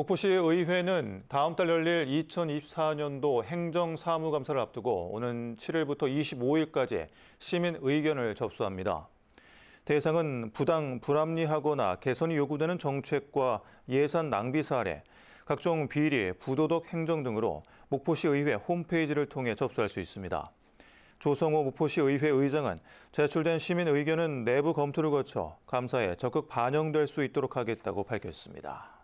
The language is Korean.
목포시의회는 다음 달 열릴 2024년도 행정사무감사를 앞두고 오는 7일부터 25일까지 시민 의견을 접수합니다. 대상은 부당 불합리하거나 개선이 요구되는 정책과 예산 낭비 사례, 각종 비리, 부도덕 행정 등으로 목포시의회 홈페이지를 통해 접수할 수 있습니다. 조성호 목포시의회 의장은 제출된 시민 의견은 내부 검토를 거쳐 감사에 적극 반영될 수 있도록 하겠다고 밝혔습니다.